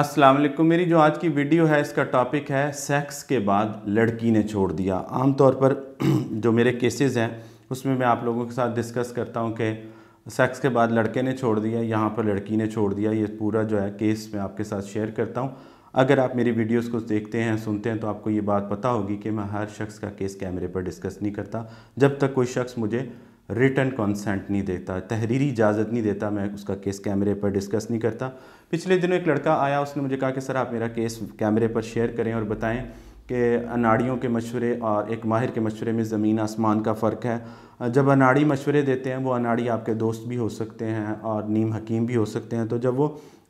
अस्सलाम वालेकुम मेरी जो आज की वीडियो है इसका टॉपिक है सेक्स के बाद लड़की ने छोड़ दिया आमतौर पर जो मेरे केसेस हैं उसमें मैं आप लोगों के साथ डिस्कस करता हूँ कि सेक्स के बाद लड़के ने छोड़ दिया यहाँ पर लड़की ने छोड़ दिया ये पूरा जो है केस मैं आपके साथ शेयर करता हूँ अगर आप मेरी वीडियोस को देखते हैं सुनते हैं तो आपको ये बात पता होगी कि मैं हर शख्स का केस कैमरे पर डिस्कस नहीं करता जब तक कोई शख्स मुझे रिटर्न कंसेंट नहीं देता तहरीरी इजाज़त नहीं देता मैं उसका केस कैमरे पर डिस्कस नहीं करता पिछले दिनों एक लड़का आया उसने मुझे कहा कि सर आप मेरा केस कैमरे पर शेयर करें और बताएं कि अनाड़ियों के मशवरे और एक माहिर के मशवरे में ज़मीन आसमान का फ़र्क है जब अनाड़ी मशवरे देते हैं वो अनाड़ी आपके दोस्त भी हो सकते हैं और नीम हकीम भी हो सकते हैं तो जब वो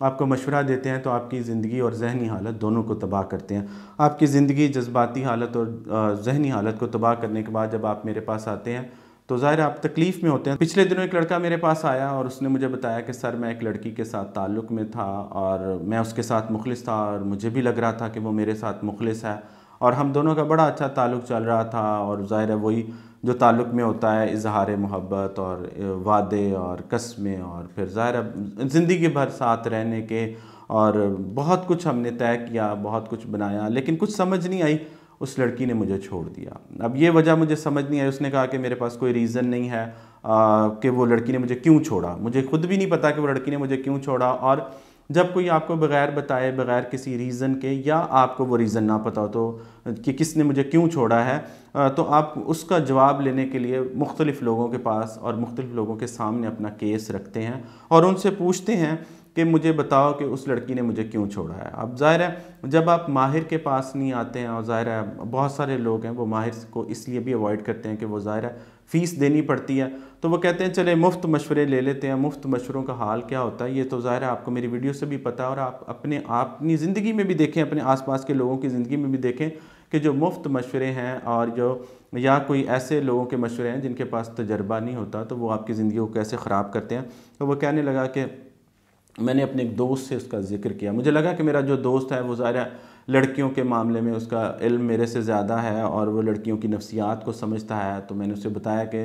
आपको मशवरा देते हैं तो आपकी ज़िंदगी और जहनी हालत दोनों को तबाह करते हैं आपकी ज़िंदगी जज्बाती हालत और जहनी हालत को तबाह करने के बाद जब आप मेरे पास आते हैं तो ज़ाहिर आप तकलीफ़ में होते हैं पिछले दिनों एक लड़का मेरे पास आया और उसने मुझे बताया कि सर मैं एक लड़की के साथ ताल्लुक़ में था और मैं उसके साथ मुखलिस था और मुझे भी लग रहा था कि वो मेरे साथ मुखलिस है और हम दोनों का बड़ा अच्छा ताल्लुक़ चल रहा था और ज़ाहिर है वही जो ताल्लुक़ में होता है इजहार मोहब्बत और वादे और कस्में और फिर ज़ाहिर ज़िंदगी भर साथ रहने के और बहुत कुछ हमने तय किया बहुत कुछ बनाया लेकिन कुछ समझ नहीं आई उस लड़की ने मुझे छोड़ दिया अब ये वजह मुझे समझ नहीं आई उसने कहा कि मेरे पास कोई रीज़न नहीं है आ, कि वो लड़की ने मुझे क्यों छोड़ा मुझे खुद भी नहीं पता कि वो लड़की ने मुझे क्यों छोड़ा और जब कोई आपको बगैर बताए बगैर किसी रीज़न के या आपको वो रीज़न ना पता हो तो कि किसने मुझे क्यों छोड़ा है तो आप उसका जवाब लेने के लिए मुख्तलिफ़ लोगों के पास और मुख्तलिफ़ लोगों के सामने अपना केस रखते हैं और उनसे पूछते हैं कि मुझे बताओ कि उस लड़की ने मुझे क्यों छोड़ा है अब जाहिर है जब आप माहिर के पास नहीं आते हैं और जाहिर है बहुत सारे लोग हैं वो माहिर को इसलिए भी अवॉइड करते हैं कि वो जाहिर है फ़ीस देनी पड़ती है तो वो कहते हैं चले मुफ्त मशवरे ले लेते हैं मुफ्त मशवरों का हाल क्या होता है ये तो ज़ाहिर है आपको मेरी वीडियो से भी पता है और आप अपने आप अपनी ज़िंदगी में भी देखें अपने पास के लोगों की ज़िंदगी में भी देखें कि जो मुफ्त मशवरे हैं और जो या कोई ऐसे लोगों के मशवरे हैं जिनके पास तजर्बा नहीं होता तो वो आपकी ज़िंदगी को कैसे ख़राब करते हैं तो वो कहने लगा कि मैंने अपने एक दोस्त से उसका जिक्र किया मुझे लगा कि मेरा जो दोस्त है वो ज़ाहिर लड़कियों के मामले में उसका इल्म मेरे से ज़्यादा है और वो लड़कियों की नफसियात को समझता है तो मैंने उसे बताया कि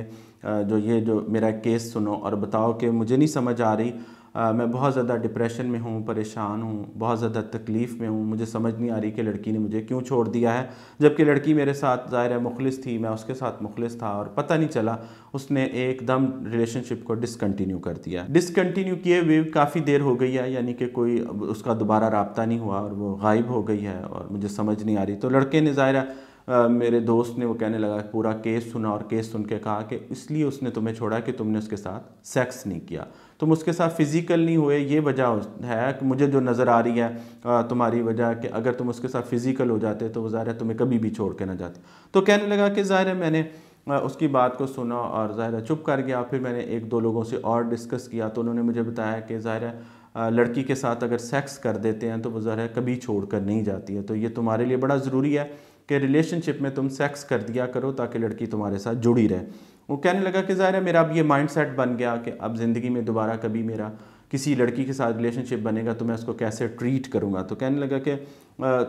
जो ये जो मेरा केस सुनो और बताओ कि मुझे नहीं समझ आ रही आ, मैं बहुत ज़्यादा डिप्रेशन में हूँ परेशान हूँ बहुत ज़्यादा तकलीफ़ में हूँ मुझे समझ नहीं आ रही कि लड़की ने मुझे क्यों छोड़ दिया है जबकि लड़की मेरे साथ ज़ाहिर है मुखलिस थी मैं उसके साथ मुखलिस था और पता नहीं चला उसने एकदम रिलेशनशिप को डिसकन्टिन्यू कर दिया डिसकन्टिन्यू किए हुए काफ़ी देर हो गई है यानी कि कोई उसका दोबारा रबता नहीं हुआ और वो गायब हो गई है और मुझे समझ नहीं आ रही तो लड़के ने ज़ाहिर Uh, मेरे दोस्त ने वो कहने लगा पूरा केस सुना और केस सुन के कहा कि इसलिए उसने तुम्हें छोड़ा कि तुमने उसके साथ सेक्स नहीं किया तुम उसके साथ फ़िज़िकल नहीं हुए ये वजह है कि मुझे जो नज़र आ रही है तुम्हारी वजह कि अगर तुम उसके साथ फ़िज़िकल हो जाते तो वो ज़ाहिर है तुम्हें कभी भी छोड़ के ना जाते तो कहने लगा कि ज़ाहिर है मैंने उसकी बात को सुना और ज़ाहिर चुप कर गया फिर मैंने एक दो लोगों से और डिस्कस किया तो उन्होंने मुझे बताया कि ज़ाहिर लड़की के साथ अगर सेक्स कर देते हैं तो वो ज़ाहिर कभी छोड़ कर नहीं जाती है तो ये तुम्हारे लिए बड़ा ज़रूरी है कि रिलेशनशिप में तुम सेक्स कर दिया करो ताकि लड़की तुम्हारे साथ जुड़ी रहे वो कहने लगा कि ज़ाहिर है मेरा अब ये माइंड सेट बन गया कि अब ज़िंदगी में दोबारा कभी मेरा किसी लड़की के साथ रिलेशनशिप बनेगा तो मैं उसको कैसे ट्रीट करूँगा तो कहने लगा कि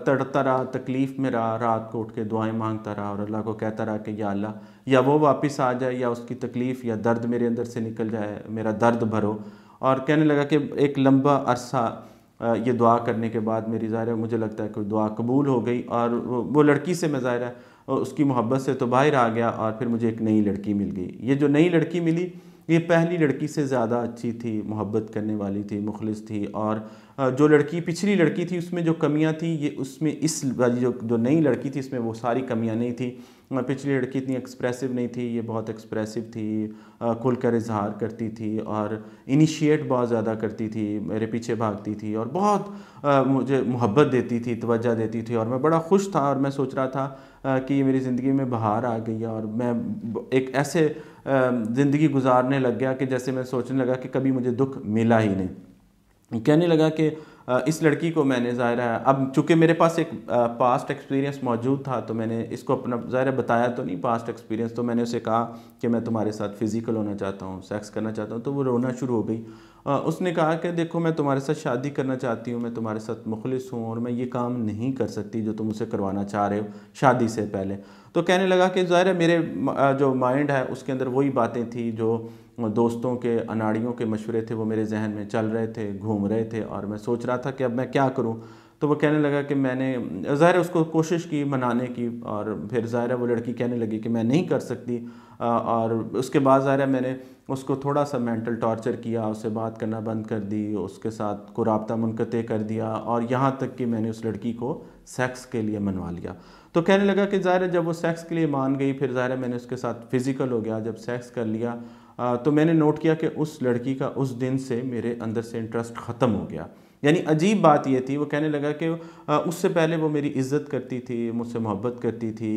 तड़ता रहा तकलीफ़ में रहा रात को उठ के दुआएँ मांगता रहा और अल्लाह को कहता रहा कि या अल्लाह या वो वापस आ जाए या उसकी तकलीफ़ या दर्द मेरे अंदर से निकल जाए मेरा दर्द भरो और कहने लगा कि एक लंबा अरसा ये दुआ करने के बाद मेरी ज़ाहिर मुझे लगता है कि दुआ कबूल हो गई और वो लड़की से मैं ज़ाहिर और उसकी मोहब्बत से तो बाहर आ गया और फिर मुझे एक नई लड़की मिल गई ये जो नई लड़की मिली ये पहली लड़की से ज़्यादा अच्छी थी मोहब्बत करने वाली थी मुखलिस थी और जो लड़की पिछली लड़की थी उसमें जो कमियाँ थी ये उसमें इस वाली जो जो नई लड़की थी इसमें वो सारी कमियाँ नहीं थी पिछली लड़की इतनी एक्सप्रेसिव नहीं थी ये बहुत एक्सप्रेसिव थी खुलकर इजहार करती थी और इनिशिएट बहुत ज़्यादा करती थी मेरे पीछे भागती थी और बहुत मुझे मोहब्बत देती थी तोज्जा देती थी और मैं बड़ा खुश था और मैं सोच रहा था कि ये मेरी ज़िंदगी में बाहर आ गई है और मैं एक ऐसे ज़िंदगी गुजारने लग गया कि जैसे मैं सोचने लगा कि कभी मुझे दुख मिला ही नहीं कहने लगा कि इस लड़की को मैंने ज़ाहिर है अब चूँकि मेरे पास एक पास्ट एक्सपीरियंस मौजूद था तो मैंने इसको अपना ज़ाहिर बताया तो नहीं पास्ट एक्सपीरियंस तो मैंने उसे कहा कि मैं तुम्हारे साथ फ़िज़िकल होना चाहता हूँ सेक्स करना चाहता हूँ तो वो रोना शुरू हो गई उसने कहा कि देखो मैं तुम्हारे साथ शादी करना चाहती हूँ मैं तुम्हारे साथ मुखलिस हूँ और मैं ये काम नहीं कर सकती जो तुम उसे करवाना चाह रहे हो शादी से पहले तो कहने लगा कि ज़ाहिर है मेरे जो माइंड है उसके अंदर वही बातें थी जो दोस्तों के अनाड़ियों के मशवरे थे वो मेरे जहन में चल रहे थे घूम रहे थे और मैं सोच रहा था कि अब मैं क्या करूँ तो वो कहने लगा कि मैंने ज़ाहिर उसको कोशिश की मनाने की और फिर ज़ाहिर वो लड़की कहने लगी कि मैं नहीं कर सकती और उसके बाद ज़ाहिर मैंने उसको थोड़ा सा मेंटल टॉर्चर किया उससे बात करना बंद कर दी उसके साथ को रबता मुनक़ कर दिया और यहाँ तक कि मैंने उस लड़की को सेक्स के लिए मनवा लिया तो कहने लगा कि ज़ाहिर जब वो सेक्स के लिए मान गई फिर ज़ाहिर मैंने उसके साथ फ़िज़िकल हो गया जब सेक्स कर लिया तो मैंने नोट किया कि उस लड़की का उस दिन से मेरे अंदर से इंटरेस्ट ख़त्म हो गया यानी अजीब बात ये थी वो कहने लगा कि उससे पहले वो मेरी इज़्ज़त करती थी मुझसे मोहब्बत करती थी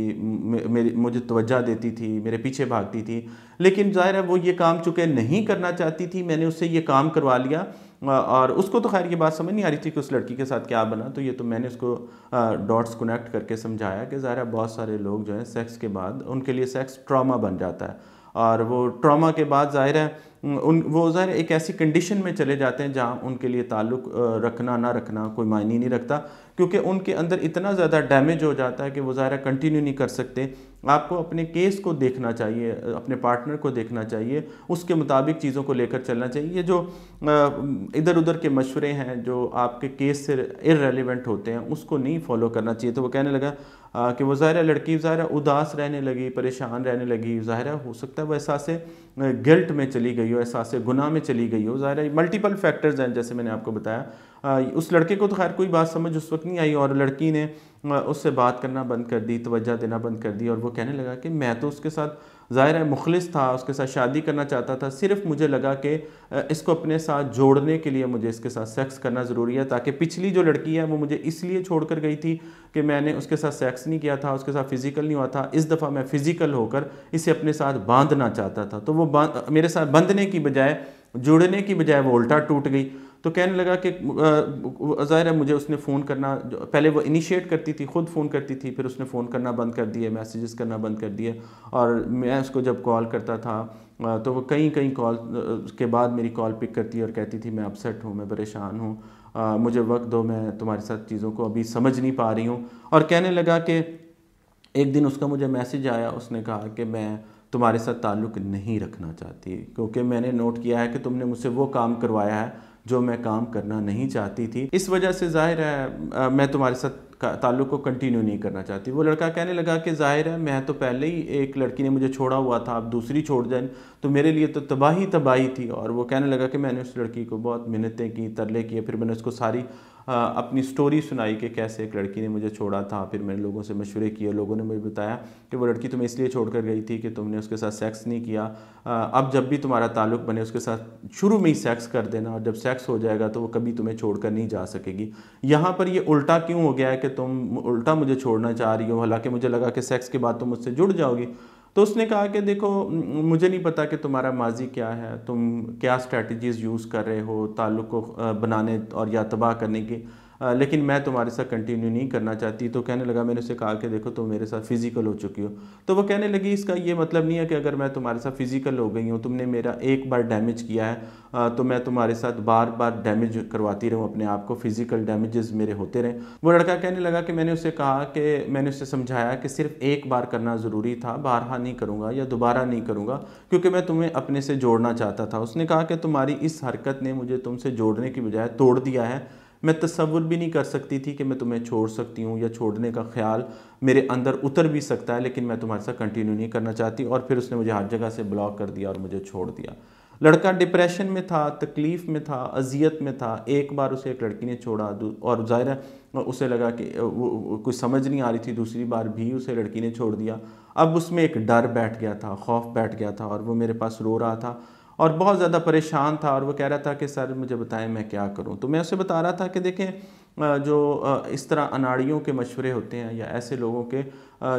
मेरी मुझे तोज्जह देती थी मेरे पीछे भागती थी लेकिन ज़ाहिर है वो ये काम चुके नहीं करना चाहती थी मैंने उससे ये काम करवा लिया और उसको तो खैर ये बात समझ नहीं आ रही थी कि उस लड़की के साथ क्या बना तो ये तो मैंने उसको डॉट्स कनेक्ट करके समझाया कि ज़ाहिर बहुत सारे लोग जो हैं सेक्स के बाद उनके लिए सेक्स ट्रामा बन जाता है और वो ट्रॉमा के बाद ज़ाहिर है उन वो ज़ाहिर एक ऐसी कंडीशन में चले जाते हैं जहाँ उनके लिए ताल्लुक़ रखना ना रखना कोई मायने नहीं रखता क्योंकि उनके अंदर इतना ज़्यादा डैमेज हो जाता है कि वो ज़ाहिर कंटिन्यू नहीं कर सकते आपको अपने केस को देखना चाहिए अपने पार्टनर को देखना चाहिए उसके मुताबिक चीज़ों को लेकर चलना चाहिए ये जो इधर उधर के मशवरे हैं जो आपके केस से इरेलीवेंट होते हैं उसको नहीं फॉलो करना चाहिए तो वो कहने लगा कि वो ज़ाहिर लड़की ज़ाहिर उदास रहने लगी परेशान रहने लगी ज़ाहिर हो सकता है वह एहसास गिल्ट में चली गई हो एहसास गुना में चली गई हो ज़ाहिर मल्टीपल फैक्टर्स हैं जैसे मैंने आपको बताया उस लड़के को तो खैर कोई बात समझ उस वक्त नहीं आई और लड़की ने उससे बात करना बंद कर दी तोज्जा देना बंद कर दी और वो कहने लगा कि मैं तो उसके साथ ज़ाहिर है मुखलिस था उसके साथ शादी करना चाहता था सिर्फ मुझे लगा कि इसको अपने साथ जोड़ने के लिए मुझे इसके साथ सेक्स करना ज़रूरी है ताकि पिछली जो लड़की है वो मुझे इसलिए छोड़ कर गई थी कि मैंने उसके साथ सेक्स नहीं किया था उसके साथ फ़िज़िकल नहीं हुआ था इस दफ़ा मैं फ़िज़िकल होकर इसे अपने साथ बांधना चाहता था तो वो मेरे साथ बंधने की बजाय जुड़ने की बजाय वो उल्टा टूट गई तो कहने लगा कि ज़ाहिर है मुझे उसने फ़ोन करना पहले वो इनिशिएट करती थी खुद फ़ोन करती थी फिर उसने फ़ोन करना बंद कर दिए मैसेजेस करना बंद कर दिए और मैं उसको जब कॉल करता था तो वो कई कई कॉल के बाद मेरी कॉल पिक करती और कहती थी मैं अपसेट हूँ मैं परेशान हूँ मुझे वक्त दो मैं तुम्हारे साथ चीज़ों को अभी समझ नहीं पा रही हूँ और कहने लगा कि एक दिन उसका मुझे मैसेज आया उसने कहा कि मैं तुम्हारे साथ ताल्लुक़ नहीं रखना चाहती क्योंकि मैंने नोट किया है कि तुमने मुझसे वो काम करवाया है जो मैं काम करना नहीं चाहती थी इस वजह से जाहिर है मैं तुम्हारे साथ ताल्लुक़ को कंटिन्यू नहीं करना चाहती वो लड़का कहने लगा कि जाहिर है मैं तो पहले ही एक लड़की ने मुझे छोड़ा हुआ था आप दूसरी छोड़ जाए तो मेरे लिए तो तबाही तबाही थी और वो कहने लगा कि मैंने उस लड़की को बहुत मिन्नतें की तरले किए फिर मैंने उसको सारी अपनी स्टोरी सुनाई कि कैसे एक लड़की ने मुझे छोड़ा था फिर मैंने लोगों से मशवरे किए लोगों ने मुझे बताया कि वो लड़की तुम्हें इसलिए छोड़ कर गई थी कि तुमने उसके साथ सेक्स नहीं किया अब जब भी तुम्हारा ताल्लुक बने उसके साथ शुरू में ही सेक्स कर देना और जब सेक्स हो जाएगा तो वो कभी तुम्हें छोड़ कर नहीं जा सकेगी यहाँ पर ये उल्टा क्यों हो गया है कि तुम उल्टा मुझे छोड़ना चाह रही हो हालाँकि मुझे लगा कि सेक्स के बाद तुम मुझसे जुड़ जाओगी तो उसने कहा कि देखो मुझे नहीं पता कि तुम्हारा माजी क्या है तुम क्या स्ट्रेटजीज़ यूज़ कर रहे हो ताल्लुक़ को बनाने और या तबाह करने की लेकिन मैं तुम्हारे साथ कंटिन्यू नहीं करना चाहती तो कहने लगा मैंने उसे कहा कि देखो तुम मेरे साथ फ़िज़िकल हो चुकी हो तो वो कहने लगी इसका ये मतलब नहीं है कि अगर मैं तुम्हारे साथ फ़िज़िकल हो गई हूँ तुमने मेरा एक बार डैमेज किया है तो मैं तुम्हारे साथ बार बार डैमेज करवाती रहूँ अपने आप को फ़िज़िकल डैमेजेस मेरे होते रहें वो लड़का कहने लगा कि मैंने उसे कहा कि मैंने उसे समझाया कि सिर्फ एक बार करना ज़रूरी था बारहा नहीं करूँगा या दोबारा नहीं करूँगा क्योंकि मैं तुम्हें अपने से जोड़ना चाहता था उसने कहा कि तुम्हारी इस हरकत ने मुझे तुमसे जोड़ने की बजाय तोड़ दिया है मैं तस्वुर भी नहीं कर सकती थी कि मैं तुम्हें छोड़ सकती हूँ या छोड़ने का ख्याल मेरे अंदर उतर भी सकता है लेकिन मैं तुम्हारे साथ कंटिन्यू नहीं करना चाहती और फिर उसने मुझे हर जगह से ब्लॉक कर दिया और मुझे छोड़ दिया लड़का डिप्रेशन में था तकलीफ़ में था अजियत में था एक बार उसे एक लड़की ने छोड़ा और ज़ाहिर है उसे लगा कि वो कुछ समझ नहीं आ रही थी दूसरी बार भी उसे लड़की ने छोड़ दिया अब उसमें एक डर बैठ गया था खौफ बैठ गया था और वो मेरे पास रो रहा था और बहुत ज़्यादा परेशान था और वो कह रहा था कि सर मुझे बताएं मैं क्या करूं तो मैं उसे बता रहा था कि देखें जो इस तरह अनाड़ियों के मशवरे होते हैं या ऐसे लोगों के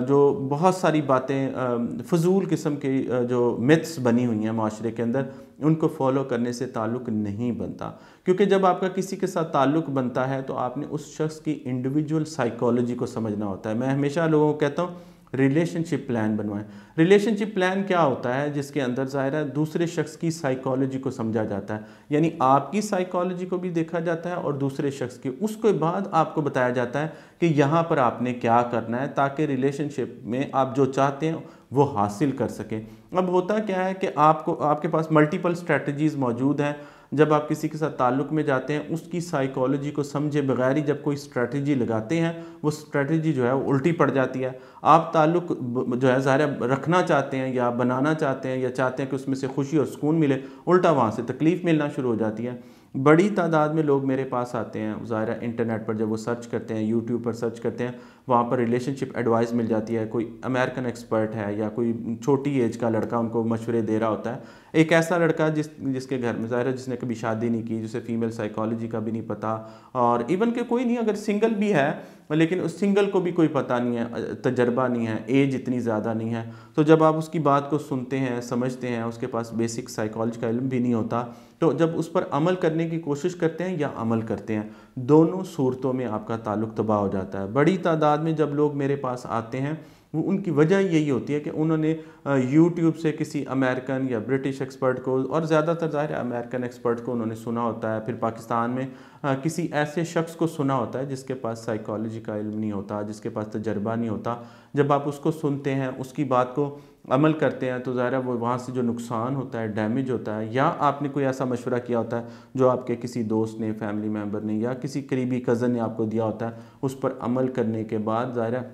जो बहुत सारी बातें फजूल किस्म की जो मिथ्स बनी हुई हैं माशरे के अंदर उनको फॉलो करने से ताल्लुक़ नहीं बनता क्योंकि जब आपका किसी के साथ ताल्लुक़ बनता है तो आपने उस शख्स की इंडिविजुअल साइकोलॉजी को समझना होता है मैं हमेशा लोगों को कहता हूँ रिलेशनशिप प्लान बनवाएं रिलेशनशिप प्लान क्या होता है जिसके अंदर ज़ाहिर है दूसरे शख्स की साइकोलॉजी को समझा जाता है यानी आपकी साइकोलॉजी को भी देखा जाता है और दूसरे शख्स की उसके बाद आपको बताया जाता है कि यहाँ पर आपने क्या करना है ताकि रिलेशनशिप में आप जो चाहते हैं वो हासिल कर सकें अब होता क्या है कि आपको आपके पास मल्टीपल स्ट्रेटजीज़ मौजूद हैं जब आप किसी के साथ ताल्लुक में जाते हैं उसकी साइकोलॉजी को समझे बगैर ही जब कोई स्ट्रेटजी लगाते हैं वो स्ट्रेटजी जो है वो उल्टी पड़ जाती है आप ताल्लुक जो है ज़ाहिर रखना चाहते हैं या बनाना चाहते हैं या चाहते हैं कि उसमें से खुशी और सुकून मिले उल्टा वहाँ से तकलीफ़ मिलना शुरू हो जाती है बड़ी तादाद में लोग मेरे पास आते हैं ज़ाहरा इंटरनेट पर जब वो सर्च करते हैं यूट्यूब पर सर्च करते हैं वहाँ पर रिलेशनशिप एडवाइस मिल जाती है कोई अमेरिकन एक्सपर्ट है या कोई छोटी एज का लड़का उनको मशवरे दे रहा होता है एक ऐसा लड़का जिस जिसके घर में ज़ाहिर जिसने कभी शादी नहीं की जिसे फीमेल साइकोलॉजी का भी नहीं पता और इवन के कोई नहीं अगर सिंगल भी है लेकिन उस सिंगल को भी कोई पता नहीं है तजर्बा नहीं है एज इतनी ज़्यादा नहीं है तो जब आप उसकी बात को सुनते हैं समझते हैं उसके पास बेसिक साइकोलॉजी का इलम भी नहीं होता तो जब उस पर अमल करने करने की कोशिश करते हैं या अमल करते हैं दोनों सूरतों में आपका ताल्लुक तबाह हो जाता है बड़ी तादाद में जब लोग मेरे पास आते हैं वो उनकी वजह यही होती है कि उन्होंने यूट्यूब से किसी अमेरिकन या ब्रिटिश एक्सपर्ट को और ज़्यादातर ज़ाहिर अमेरिकन एक्सपर्ट को उन्होंने सुना होता है फिर पाकिस्तान में किसी ऐसे शख्स को सुना होता है जिसके पास साइकोलॉजी का इल्म नहीं होता जिसके पास तजर्बा नहीं होता जब आप उसको सुनते हैं उसकी बात को अमल करते हैं तो ज़ाहिर वो वहाँ से जो नुकसान होता है डैमेज होता है या आपने कोई ऐसा मशवरा किया होता है जो आपके किसी दोस्त ने फैमिली मेम्बर ने या किसी करीबी कज़न ने आपको दिया होता है उस पर अमल करने के बाद ज़ाहिर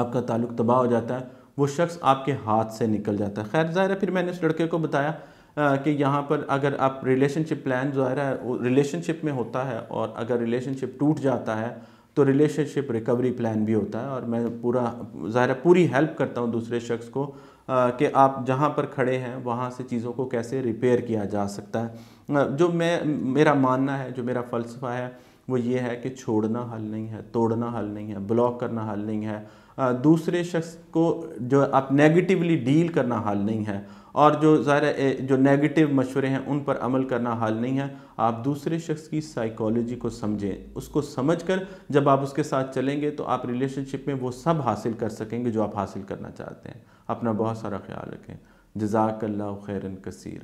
आपका ताल्लुक तबाह हो जाता है वो शख्स आपके हाथ से निकल जाता है खैर ज़ाहिर है फिर मैंने उस लड़के को बताया आ, कि यहाँ पर अगर आप रिलेशनशिप प्लान ज़ाहिर है वो रिलेशनशिप में होता है और अगर रिलेशनशिप टूट जाता है तो रिलेशनशिप रिकवरी प्लान भी होता है और मैं पूरा ज़ाहिर पूरी हेल्प करता हूँ दूसरे शख्स को कि आप जहाँ पर खड़े हैं वहाँ से चीज़ों को कैसे रिपेयर किया जा सकता है जो मैं मेरा मानना है जो मेरा फ़लसफ़ा है वो ये है कि छोड़ना हल नहीं है तोड़ना हल नहीं है ब्लॉक करना हल नहीं है दूसरे शख्स को जो आप नेगेटिवली डील करना हल नहीं है और जो ज़ाहिर जो नेगेटिव मशवरे हैं उन पर अमल करना हल नहीं है आप दूसरे शख्स की साइकोलॉजी को समझें उसको समझकर जब आप उसके साथ चलेंगे तो आप रिलेशनशिप में वो सब हासिल कर सकेंगे जो आप हासिल करना चाहते हैं अपना बहुत सारा ख्याल रखें जजाकल्ला खैरन कसीरा